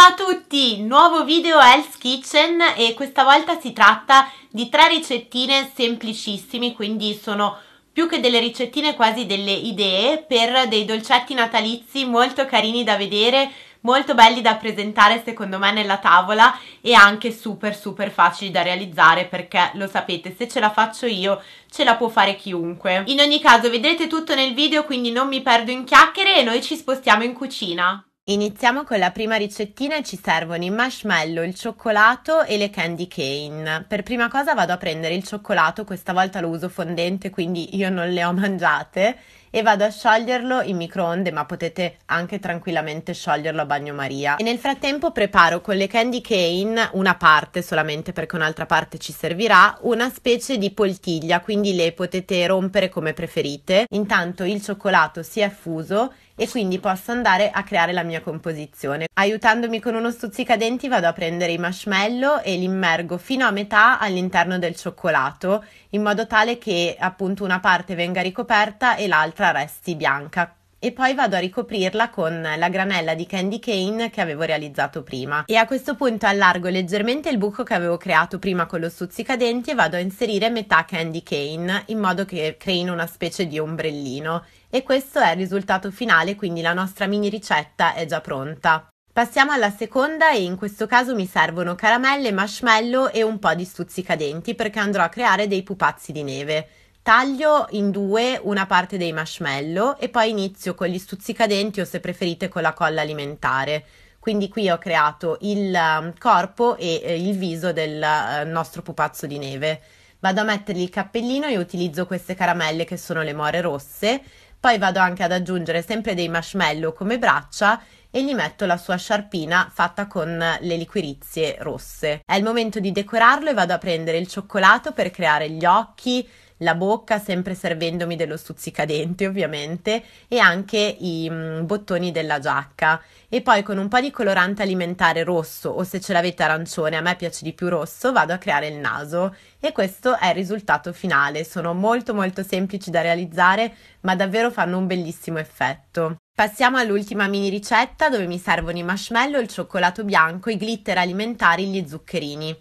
Ciao a tutti, nuovo video Health Kitchen e questa volta si tratta di tre ricettine semplicissime, quindi sono più che delle ricettine quasi delle idee per dei dolcetti natalizi molto carini da vedere, molto belli da presentare secondo me nella tavola e anche super super facili da realizzare perché lo sapete se ce la faccio io ce la può fare chiunque. In ogni caso vedrete tutto nel video quindi non mi perdo in chiacchiere e noi ci spostiamo in cucina. Iniziamo con la prima ricettina e ci servono i marshmallow, il cioccolato e le candy cane. Per prima cosa vado a prendere il cioccolato, questa volta lo uso fondente quindi io non le ho mangiate e vado a scioglierlo in microonde ma potete anche tranquillamente scioglierlo a bagnomaria. E nel frattempo preparo con le candy cane una parte solamente perché un'altra parte ci servirà, una specie di poltiglia quindi le potete rompere come preferite. Intanto il cioccolato si è fuso e quindi posso andare a creare la mia composizione. Aiutandomi con uno stuzzicadenti vado a prendere i marshmallow e li immergo fino a metà all'interno del cioccolato in modo tale che appunto una parte venga ricoperta e l'altra resti bianca e poi vado a ricoprirla con la granella di candy cane che avevo realizzato prima e a questo punto allargo leggermente il buco che avevo creato prima con lo stuzzicadenti e vado a inserire metà candy cane in modo che creino una specie di ombrellino e questo è il risultato finale quindi la nostra mini ricetta è già pronta. Passiamo alla seconda e in questo caso mi servono caramelle, marshmallow e un po' di stuzzicadenti perché andrò a creare dei pupazzi di neve taglio in due una parte dei marshmallow e poi inizio con gli stuzzicadenti o se preferite con la colla alimentare. Quindi qui ho creato il um, corpo e eh, il viso del eh, nostro pupazzo di neve. Vado a mettergli il cappellino e utilizzo queste caramelle che sono le more rosse. Poi vado anche ad aggiungere sempre dei marshmallow come braccia e gli metto la sua sciarpina fatta con le liquirizie rosse. È il momento di decorarlo e vado a prendere il cioccolato per creare gli occhi, la bocca, sempre servendomi dello stuzzicadente ovviamente, e anche i mm, bottoni della giacca. E poi con un po' di colorante alimentare rosso o se ce l'avete arancione, a me piace di più rosso, vado a creare il naso. E questo è il risultato finale. Sono molto molto semplici da realizzare, ma davvero fanno un bellissimo effetto. Passiamo all'ultima mini ricetta dove mi servono i marshmallow, il cioccolato bianco, i glitter alimentari, gli zuccherini.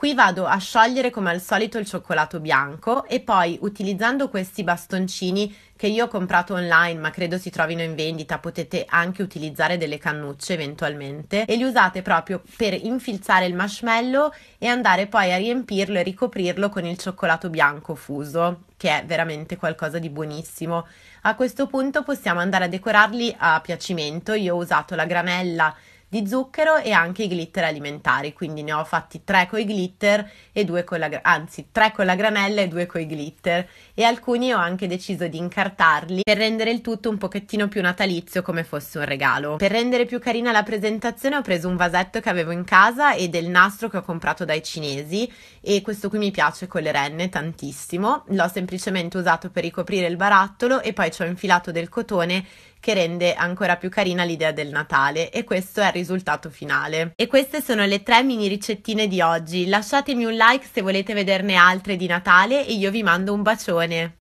Qui vado a sciogliere come al solito il cioccolato bianco e poi utilizzando questi bastoncini che io ho comprato online ma credo si trovino in vendita, potete anche utilizzare delle cannucce eventualmente e li usate proprio per infilzare il marshmallow e andare poi a riempirlo e ricoprirlo con il cioccolato bianco fuso che è veramente qualcosa di buonissimo. A questo punto possiamo andare a decorarli a piacimento, io ho usato la granella di zucchero e anche i glitter alimentari, quindi ne ho fatti tre con i glitter e due con la gra- anzi tre con la granella e due con i glitter e alcuni ho anche deciso di incartarli per rendere il tutto un pochettino più natalizio come fosse un regalo. Per rendere più carina la presentazione ho preso un vasetto che avevo in casa e del nastro che ho comprato dai cinesi e questo qui mi piace con le renne tantissimo, l'ho semplicemente usato per ricoprire il barattolo e poi ci ho infilato del cotone che rende ancora più carina l'idea del Natale e questo è il risultato finale. E queste sono le tre mini ricettine di oggi. Lasciatemi un like se volete vederne altre di Natale e io vi mando un bacione.